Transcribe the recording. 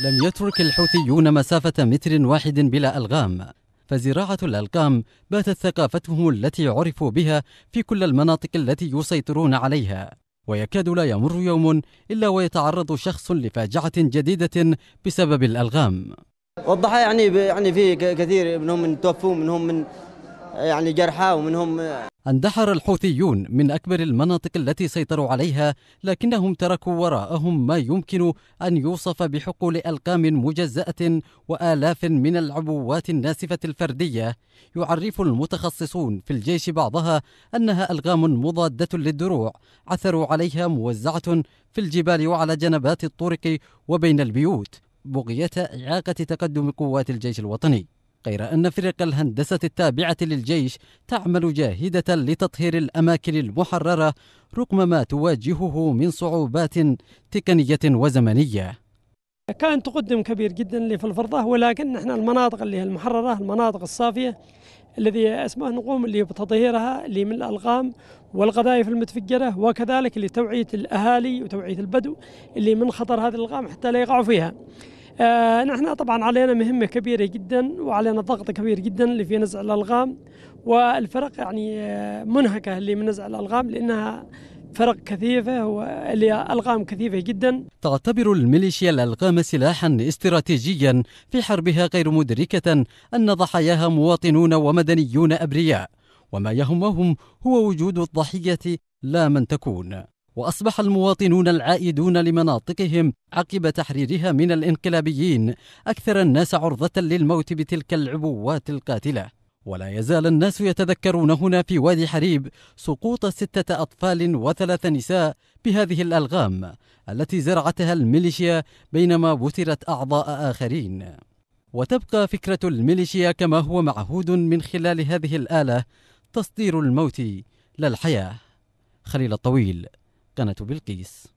لم يترك الحوثيون مسافة متر واحد بلا ألغام فزراعة الألقام باتت ثقافتهم التي عرفوا بها في كل المناطق التي يسيطرون عليها ويكاد لا يمر يوم إلا ويتعرض شخص لفاجعة جديدة بسبب الألغام والضحايا يعني يعني في كثير منهم من توفوا منهم من يعني جرحى ومنهم اندحر الحوثيون من أكبر المناطق التي سيطروا عليها لكنهم تركوا وراءهم ما يمكن أن يوصف بحقول ألقام مجزأة وآلاف من العبوات الناسفة الفردية يعرف المتخصصون في الجيش بعضها أنها ألغام مضادة للدروع عثروا عليها موزعة في الجبال وعلى جنبات الطرق وبين البيوت بغية إعاقة تقدم قوات الجيش الوطني غير أن فرق الهندسة التابعة للجيش تعمل جاهدة لتطهير الأماكن المحررة رغم ما تواجهه من صعوبات تقنية وزمنية كان تقدم كبير جدا اللي في الفرضة ولكن نحن المناطق اللي هي المحررة المناطق الصافية الذي اسمه نقوم اللي بتطهيرها اللي من الألغام والقذائف المتفجرة وكذلك لتوعية الأهالي وتوعية البدو اللي من خطر هذه الألغام حتى لا يقعوا فيها آه، نحن طبعا علينا مهمة كبيرة جدا وعلينا ضغط كبير جدا اللي في نزع الألغام والفرق يعني آه، منهكة اللي من نزع الألغام لأنها فرق كثيفة واللي ألغام كثيفة جدا تعتبر الميليشيا الألغام سلاحا استراتيجيا في حربها غير مدركة أن ضحاياها مواطنون ومدنيون أبرياء وما يهمهم هو وجود الضحية لا من تكون واصبح المواطنون العائدون لمناطقهم عقب تحريرها من الانقلابيين اكثر الناس عرضه للموت بتلك العبوات القاتله ولا يزال الناس يتذكرون هنا في وادي حريب سقوط سته اطفال وثلاث نساء بهذه الالغام التي زرعتها الميليشيا بينما بثرت اعضاء اخرين وتبقى فكره الميليشيا كما هو معهود من خلال هذه الاله تصدير الموت لا الحياه خليل الطويل قناة بلقيس